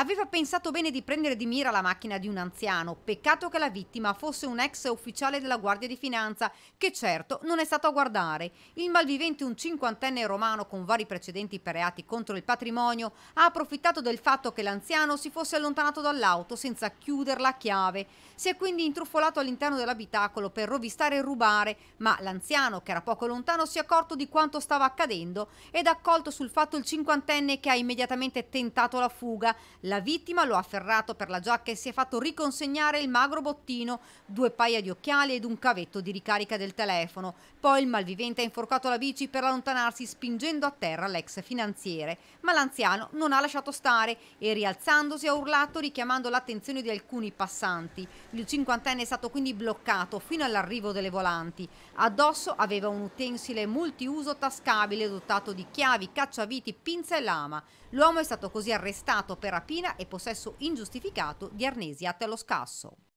Aveva pensato bene di prendere di mira la macchina di un anziano, peccato che la vittima fosse un ex ufficiale della Guardia di Finanza, che certo non è stato a guardare. Il malvivente, un cinquantenne romano con vari precedenti per reati contro il patrimonio, ha approfittato del fatto che l'anziano si fosse allontanato dall'auto senza chiuderla a chiave. Si è quindi intrufolato all'interno dell'abitacolo per rovistare e rubare, ma l'anziano, che era poco lontano, si è accorto di quanto stava accadendo ed ha accolto sul fatto il cinquantenne che ha immediatamente tentato la fuga. La vittima lo ha afferrato per la giacca e si è fatto riconsegnare il magro bottino, due paia di occhiali ed un cavetto di ricarica del telefono. Poi il malvivente ha inforcato la bici per allontanarsi spingendo a terra l'ex finanziere. Ma l'anziano non ha lasciato stare e rialzandosi ha urlato richiamando l'attenzione di alcuni passanti. Il cinquantenne è stato quindi bloccato fino all'arrivo delle volanti. Addosso aveva un utensile multiuso tascabile dotato di chiavi, cacciaviti, pinza e lama. L'uomo è stato così arrestato per rapire rapina e possesso ingiustificato di arnesi atti allo scasso.